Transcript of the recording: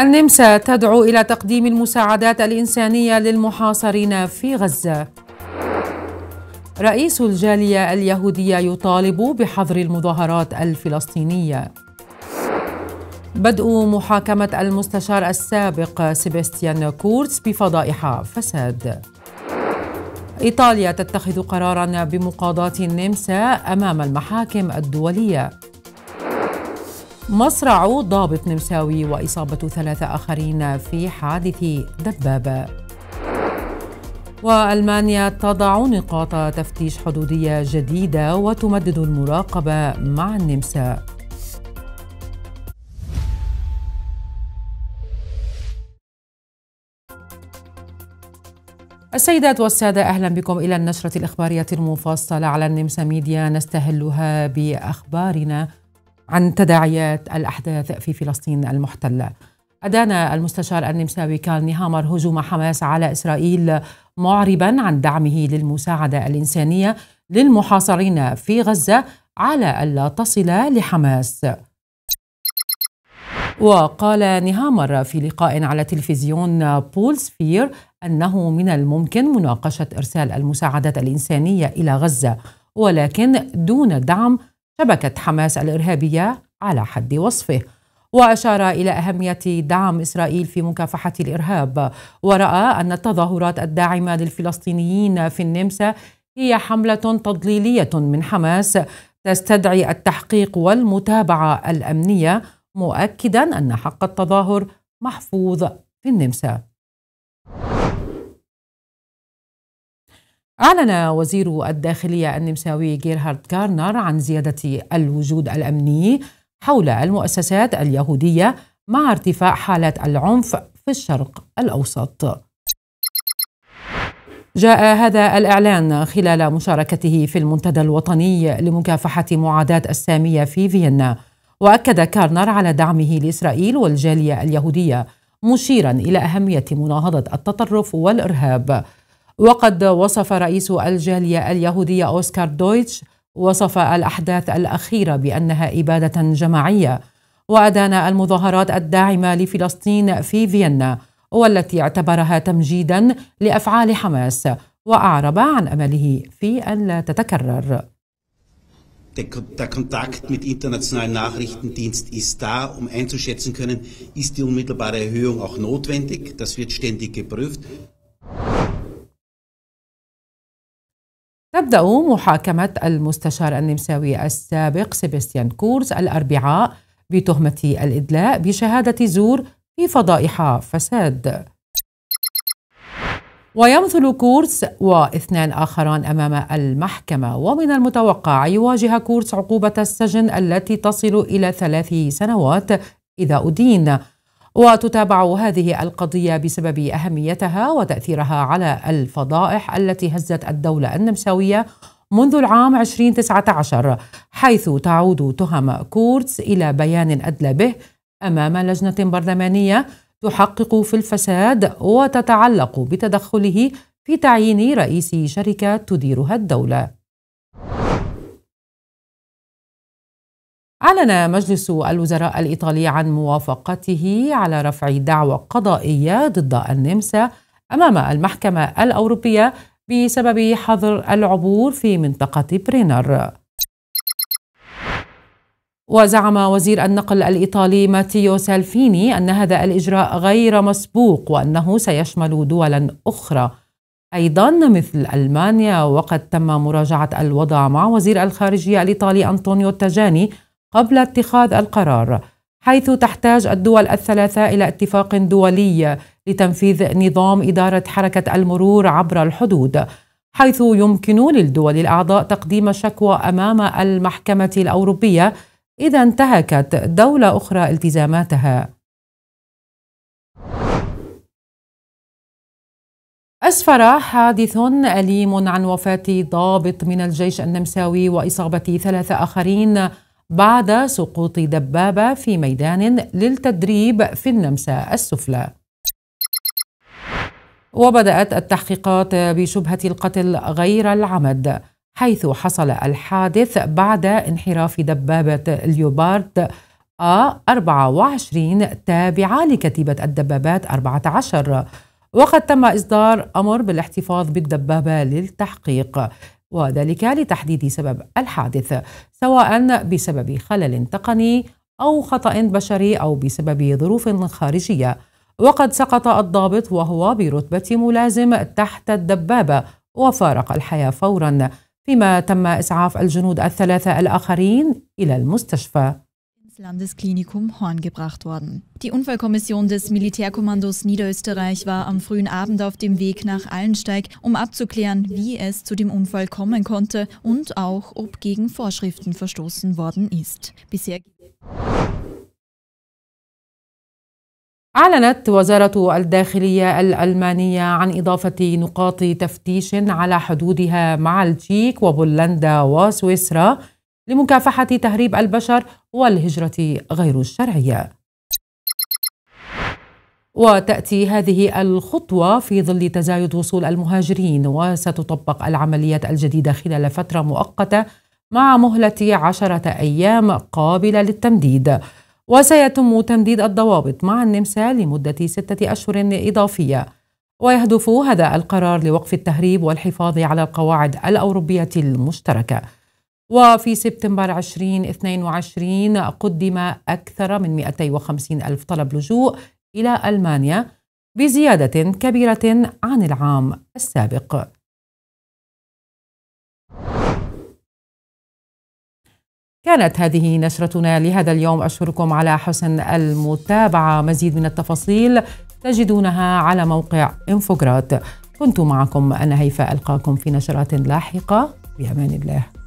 النمسا تدعو إلى تقديم المساعدات الإنسانية للمحاصرين في غزة رئيس الجالية اليهودية يطالب بحظر المظاهرات الفلسطينية بدء محاكمة المستشار السابق سيباستيان كورتس بفضائح فساد إيطاليا تتخذ قرارا بمقاضاة النمسا أمام المحاكم الدولية مصرع ضابط نمساوي وإصابة ثلاثة آخرين في حادث دبابة وألمانيا تضع نقاط تفتيش حدودية جديدة وتمدد المراقبة مع النمسا السيدات والسادة أهلا بكم إلى النشرة الإخبارية المفصلة على النمسا ميديا نستهلها بأخبارنا عن تداعيات الأحداث في فلسطين المحتلة أدان المستشار النمساوي كان نهامر هجوم حماس على إسرائيل معربا عن دعمه للمساعدة الإنسانية للمحاصرين في غزة على ألا تصل لحماس وقال نهامر في لقاء على تلفزيون بول سفير أنه من الممكن مناقشة إرسال المساعدات الإنسانية إلى غزة ولكن دون دعم شبكة حماس الإرهابية على حد وصفه وأشار إلى أهمية دعم إسرائيل في مكافحة الإرهاب ورأى أن التظاهرات الداعمة للفلسطينيين في النمسا هي حملة تضليلية من حماس تستدعي التحقيق والمتابعة الأمنية مؤكدا أن حق التظاهر محفوظ في النمسا أعلن وزير الداخلية النمساوي جيرهارد كارنر عن زيادة الوجود الأمني حول المؤسسات اليهودية مع ارتفاع حالات العنف في الشرق الأوسط. جاء هذا الإعلان خلال مشاركته في المنتدى الوطني لمكافحة معاداة السامية في فيينا، وأكد كارنر على دعمه لإسرائيل والجالية اليهودية، مشيرا إلى أهمية مناهضة التطرف والإرهاب. وقد وصف رئيس الجالية اليهودية أوسكار دويتش وصف الأحداث الأخيرة بأنها إبادة جماعية وأدان المظاهرات الداعمة لفلسطين في فيينا والتي اعتبرها تمجيدا لأفعال حماس وأعرب عن أمله في أن لا تتكرر Der Nachrichtendienst um einzuschätzen können, ist die unmittelbare Erhöhung auch notwendig. Das wird ständig تبدأ محاكمة المستشار النمساوي السابق سيباستيان كورز الأربعاء بتهمة الإدلاء بشهادة زور في فضائح فساد ويمثل كورس واثنان آخران أمام المحكمة ومن المتوقع يواجه كورس عقوبة السجن التي تصل إلى ثلاث سنوات إذا أدين وتتابع هذه القضية بسبب أهميتها وتأثيرها على الفضائح التي هزت الدولة النمساوية منذ العام 2019 حيث تعود تهم كورتس إلى بيان أدلى به أمام لجنة برلمانية تحقق في الفساد وتتعلق بتدخله في تعيين رئيس شركة تديرها الدولة أعلن مجلس الوزراء الإيطالي عن موافقته على رفع دعوى قضائية ضد النمسا أمام المحكمة الأوروبية بسبب حظر العبور في منطقة برينر. وزعم وزير النقل الإيطالي ماتيو سالفيني أن هذا الإجراء غير مسبوق وأنه سيشمل دولا أخرى أيضا مثل ألمانيا وقد تم مراجعة الوضع مع وزير الخارجية الإيطالي أنطونيو تاجاني قبل اتخاذ القرار حيث تحتاج الدول الثلاثة إلى اتفاق دولي لتنفيذ نظام إدارة حركة المرور عبر الحدود حيث يمكن للدول الأعضاء تقديم شكوى أمام المحكمة الأوروبية إذا انتهكت دولة أخرى التزاماتها أسفر حادث أليم عن وفاة ضابط من الجيش النمساوي وإصابة ثلاثة آخرين بعد سقوط دبابة في ميدان للتدريب في النمسا السفلى وبدأت التحقيقات بشبهة القتل غير العمد حيث حصل الحادث بعد انحراف دبابة ليوبارد آ 24 تابعة لكتيبة الدبابات 14 وقد تم إصدار أمر بالاحتفاظ بالدبابة للتحقيق وذلك لتحديد سبب الحادث سواء بسبب خلل تقني أو خطأ بشري أو بسبب ظروف خارجية وقد سقط الضابط وهو برتبة ملازم تحت الدبابة وفارق الحياة فورا فيما تم إسعاف الجنود الثلاثة الآخرين إلى المستشفى ins Landesklinikum Horn gebracht worden. Die Unfallkommission des Militärkommandos Niederösterreich war am frühen Abend auf dem Weg nach Allensteig, um abzuklären, wie es zu dem Unfall kommen konnte und auch, ob gegen Vorschriften verstoßen worden ist. Bisher أعلنت وزارة الداخلية الألمانية عن إضافة نقاط تفتيش على حدودها مع الجيك وبولندا وسويسرا لمكافحة تهريب البشر والهجرة غير الشرعية. وتأتي هذه الخطوة في ظل تزايد وصول المهاجرين وستطبق العمليات الجديدة خلال فترة مؤقتة مع مهلة عشرة أيام قابلة للتمديد وسيتم تمديد الضوابط مع النمسا لمدة ستة أشهر إضافية ويهدف هذا القرار لوقف التهريب والحفاظ على القواعد الأوروبية المشتركة وفي سبتمبر 2022 قدم أكثر من 250 ألف طلب لجوء إلى ألمانيا بزيادة كبيرة عن العام السابق كانت هذه نشرتنا لهذا اليوم أشكركم على حسن المتابعة مزيد من التفاصيل تجدونها على موقع انفوغرات كنت معكم أنا هيفاء ألقاكم في نشرات لاحقة بأمان الله